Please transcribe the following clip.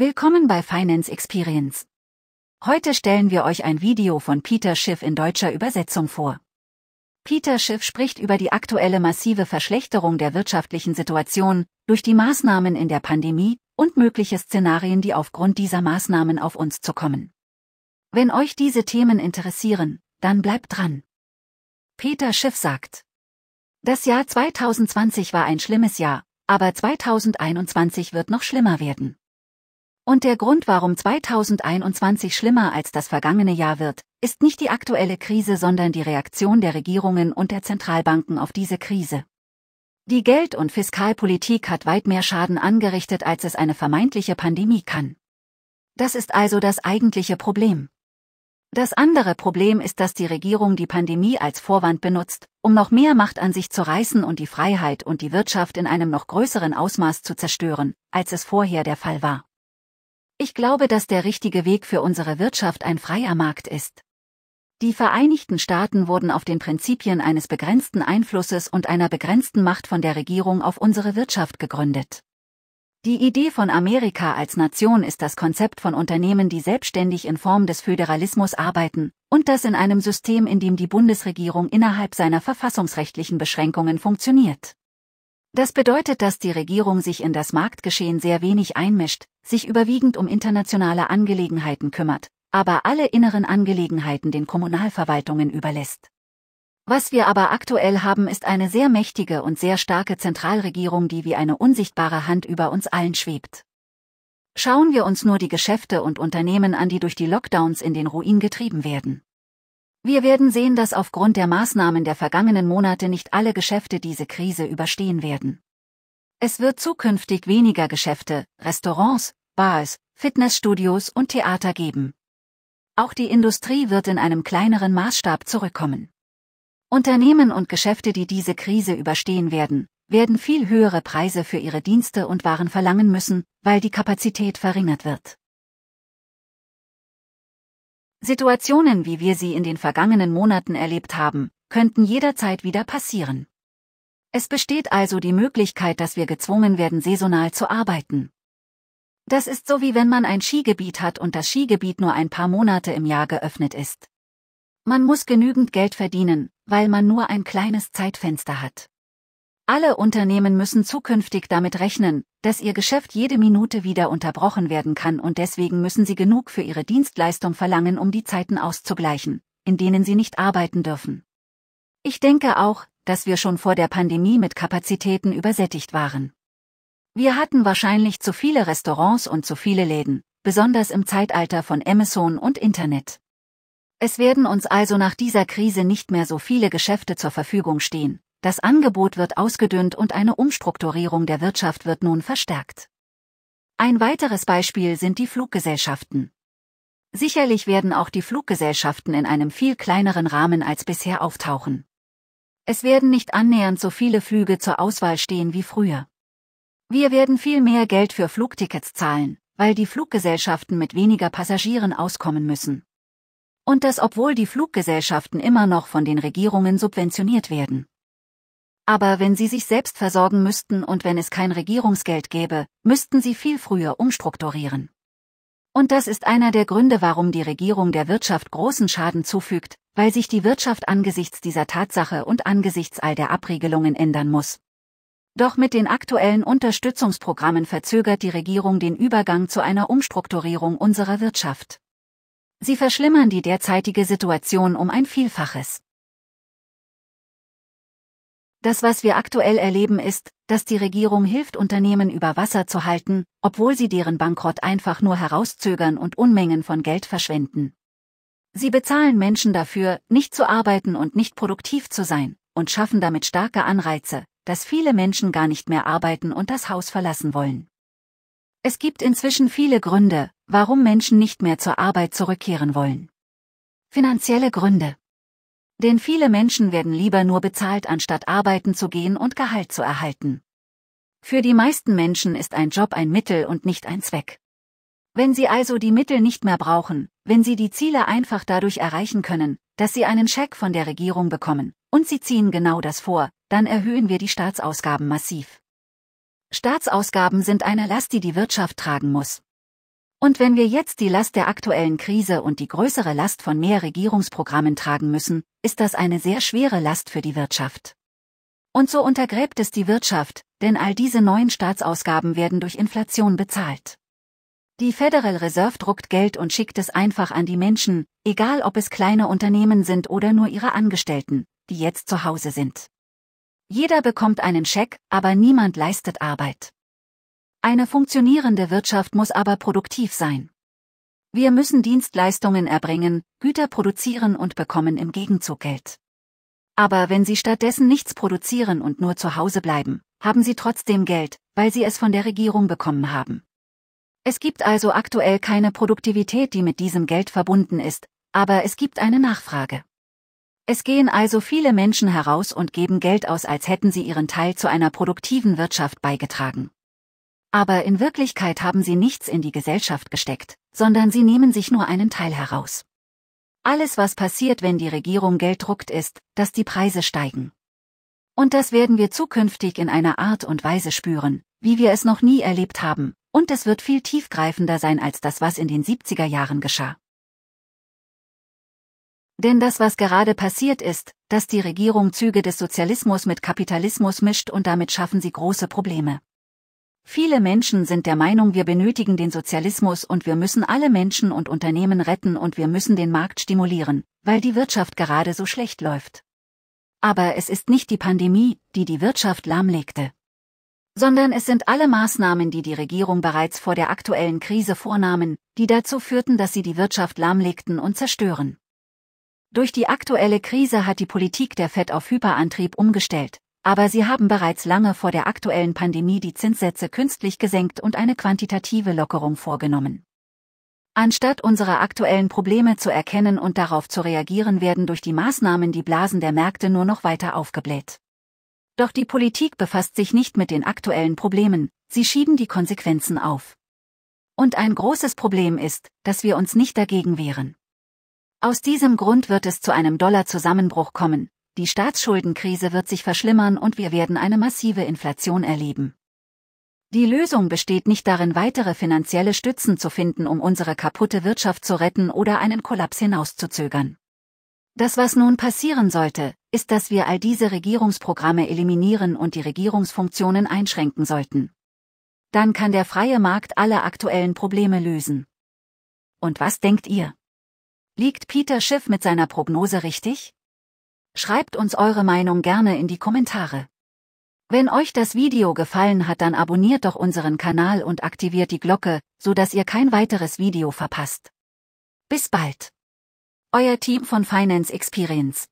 Willkommen bei Finance Experience. Heute stellen wir euch ein Video von Peter Schiff in deutscher Übersetzung vor. Peter Schiff spricht über die aktuelle massive Verschlechterung der wirtschaftlichen Situation durch die Maßnahmen in der Pandemie und mögliche Szenarien, die aufgrund dieser Maßnahmen auf uns zukommen. Wenn euch diese Themen interessieren, dann bleibt dran. Peter Schiff sagt, das Jahr 2020 war ein schlimmes Jahr, aber 2021 wird noch schlimmer werden. Und der Grund, warum 2021 schlimmer als das vergangene Jahr wird, ist nicht die aktuelle Krise, sondern die Reaktion der Regierungen und der Zentralbanken auf diese Krise. Die Geld- und Fiskalpolitik hat weit mehr Schaden angerichtet, als es eine vermeintliche Pandemie kann. Das ist also das eigentliche Problem. Das andere Problem ist, dass die Regierung die Pandemie als Vorwand benutzt, um noch mehr Macht an sich zu reißen und die Freiheit und die Wirtschaft in einem noch größeren Ausmaß zu zerstören, als es vorher der Fall war. Ich glaube, dass der richtige Weg für unsere Wirtschaft ein freier Markt ist. Die Vereinigten Staaten wurden auf den Prinzipien eines begrenzten Einflusses und einer begrenzten Macht von der Regierung auf unsere Wirtschaft gegründet. Die Idee von Amerika als Nation ist das Konzept von Unternehmen, die selbstständig in Form des Föderalismus arbeiten, und das in einem System, in dem die Bundesregierung innerhalb seiner verfassungsrechtlichen Beschränkungen funktioniert. Das bedeutet, dass die Regierung sich in das Marktgeschehen sehr wenig einmischt, sich überwiegend um internationale Angelegenheiten kümmert, aber alle inneren Angelegenheiten den Kommunalverwaltungen überlässt. Was wir aber aktuell haben, ist eine sehr mächtige und sehr starke Zentralregierung, die wie eine unsichtbare Hand über uns allen schwebt. Schauen wir uns nur die Geschäfte und Unternehmen an, die durch die Lockdowns in den Ruin getrieben werden. Wir werden sehen, dass aufgrund der Maßnahmen der vergangenen Monate nicht alle Geschäfte diese Krise überstehen werden. Es wird zukünftig weniger Geschäfte, Restaurants, Bars, Fitnessstudios und Theater geben. Auch die Industrie wird in einem kleineren Maßstab zurückkommen. Unternehmen und Geschäfte, die diese Krise überstehen werden, werden viel höhere Preise für ihre Dienste und Waren verlangen müssen, weil die Kapazität verringert wird. Situationen, wie wir sie in den vergangenen Monaten erlebt haben, könnten jederzeit wieder passieren. Es besteht also die Möglichkeit, dass wir gezwungen werden, saisonal zu arbeiten. Das ist so wie wenn man ein Skigebiet hat und das Skigebiet nur ein paar Monate im Jahr geöffnet ist. Man muss genügend Geld verdienen, weil man nur ein kleines Zeitfenster hat. Alle Unternehmen müssen zukünftig damit rechnen, dass ihr Geschäft jede Minute wieder unterbrochen werden kann und deswegen müssen sie genug für ihre Dienstleistung verlangen, um die Zeiten auszugleichen, in denen sie nicht arbeiten dürfen. Ich denke auch, dass wir schon vor der Pandemie mit Kapazitäten übersättigt waren. Wir hatten wahrscheinlich zu viele Restaurants und zu viele Läden, besonders im Zeitalter von Amazon und Internet. Es werden uns also nach dieser Krise nicht mehr so viele Geschäfte zur Verfügung stehen, das Angebot wird ausgedünnt und eine Umstrukturierung der Wirtschaft wird nun verstärkt. Ein weiteres Beispiel sind die Fluggesellschaften. Sicherlich werden auch die Fluggesellschaften in einem viel kleineren Rahmen als bisher auftauchen. Es werden nicht annähernd so viele Flüge zur Auswahl stehen wie früher. Wir werden viel mehr Geld für Flugtickets zahlen, weil die Fluggesellschaften mit weniger Passagieren auskommen müssen. Und das obwohl die Fluggesellschaften immer noch von den Regierungen subventioniert werden aber wenn sie sich selbst versorgen müssten und wenn es kein Regierungsgeld gäbe, müssten sie viel früher umstrukturieren. Und das ist einer der Gründe, warum die Regierung der Wirtschaft großen Schaden zufügt, weil sich die Wirtschaft angesichts dieser Tatsache und angesichts all der Abriegelungen ändern muss. Doch mit den aktuellen Unterstützungsprogrammen verzögert die Regierung den Übergang zu einer Umstrukturierung unserer Wirtschaft. Sie verschlimmern die derzeitige Situation um ein Vielfaches. Das, was wir aktuell erleben, ist, dass die Regierung hilft, Unternehmen über Wasser zu halten, obwohl sie deren Bankrott einfach nur herauszögern und Unmengen von Geld verschwenden. Sie bezahlen Menschen dafür, nicht zu arbeiten und nicht produktiv zu sein, und schaffen damit starke Anreize, dass viele Menschen gar nicht mehr arbeiten und das Haus verlassen wollen. Es gibt inzwischen viele Gründe, warum Menschen nicht mehr zur Arbeit zurückkehren wollen. Finanzielle Gründe denn viele Menschen werden lieber nur bezahlt, anstatt arbeiten zu gehen und Gehalt zu erhalten. Für die meisten Menschen ist ein Job ein Mittel und nicht ein Zweck. Wenn sie also die Mittel nicht mehr brauchen, wenn sie die Ziele einfach dadurch erreichen können, dass sie einen Scheck von der Regierung bekommen, und sie ziehen genau das vor, dann erhöhen wir die Staatsausgaben massiv. Staatsausgaben sind eine Last, die die Wirtschaft tragen muss. Und wenn wir jetzt die Last der aktuellen Krise und die größere Last von mehr Regierungsprogrammen tragen müssen, ist das eine sehr schwere Last für die Wirtschaft. Und so untergräbt es die Wirtschaft, denn all diese neuen Staatsausgaben werden durch Inflation bezahlt. Die Federal Reserve druckt Geld und schickt es einfach an die Menschen, egal ob es kleine Unternehmen sind oder nur ihre Angestellten, die jetzt zu Hause sind. Jeder bekommt einen Scheck, aber niemand leistet Arbeit. Eine funktionierende Wirtschaft muss aber produktiv sein. Wir müssen Dienstleistungen erbringen, Güter produzieren und bekommen im Gegenzug Geld. Aber wenn Sie stattdessen nichts produzieren und nur zu Hause bleiben, haben Sie trotzdem Geld, weil Sie es von der Regierung bekommen haben. Es gibt also aktuell keine Produktivität, die mit diesem Geld verbunden ist, aber es gibt eine Nachfrage. Es gehen also viele Menschen heraus und geben Geld aus, als hätten sie ihren Teil zu einer produktiven Wirtschaft beigetragen. Aber in Wirklichkeit haben sie nichts in die Gesellschaft gesteckt, sondern sie nehmen sich nur einen Teil heraus. Alles, was passiert, wenn die Regierung Geld druckt, ist, dass die Preise steigen. Und das werden wir zukünftig in einer Art und Weise spüren, wie wir es noch nie erlebt haben, und es wird viel tiefgreifender sein als das, was in den 70er Jahren geschah. Denn das, was gerade passiert ist, dass die Regierung Züge des Sozialismus mit Kapitalismus mischt und damit schaffen sie große Probleme. Viele Menschen sind der Meinung, wir benötigen den Sozialismus und wir müssen alle Menschen und Unternehmen retten und wir müssen den Markt stimulieren, weil die Wirtschaft gerade so schlecht läuft. Aber es ist nicht die Pandemie, die die Wirtschaft lahmlegte. Sondern es sind alle Maßnahmen, die die Regierung bereits vor der aktuellen Krise vornahmen, die dazu führten, dass sie die Wirtschaft lahmlegten und zerstören. Durch die aktuelle Krise hat die Politik der Fed auf Hyperantrieb umgestellt, aber sie haben bereits lange vor der aktuellen Pandemie die Zinssätze künstlich gesenkt und eine quantitative Lockerung vorgenommen. Anstatt unsere aktuellen Probleme zu erkennen und darauf zu reagieren, werden durch die Maßnahmen die Blasen der Märkte nur noch weiter aufgebläht. Doch die Politik befasst sich nicht mit den aktuellen Problemen, sie schieben die Konsequenzen auf. Und ein großes Problem ist, dass wir uns nicht dagegen wehren. Aus diesem Grund wird es zu einem Dollarzusammenbruch kommen, die Staatsschuldenkrise wird sich verschlimmern und wir werden eine massive Inflation erleben. Die Lösung besteht nicht darin, weitere finanzielle Stützen zu finden, um unsere kaputte Wirtschaft zu retten oder einen Kollaps hinauszuzögern. Das, was nun passieren sollte, ist, dass wir all diese Regierungsprogramme eliminieren und die Regierungsfunktionen einschränken sollten. Dann kann der freie Markt alle aktuellen Probleme lösen. Und was denkt ihr? Liegt Peter Schiff mit seiner Prognose richtig? Schreibt uns eure Meinung gerne in die Kommentare. Wenn euch das Video gefallen hat, dann abonniert doch unseren Kanal und aktiviert die Glocke, so dass ihr kein weiteres Video verpasst. Bis bald. Euer Team von Finance Experience.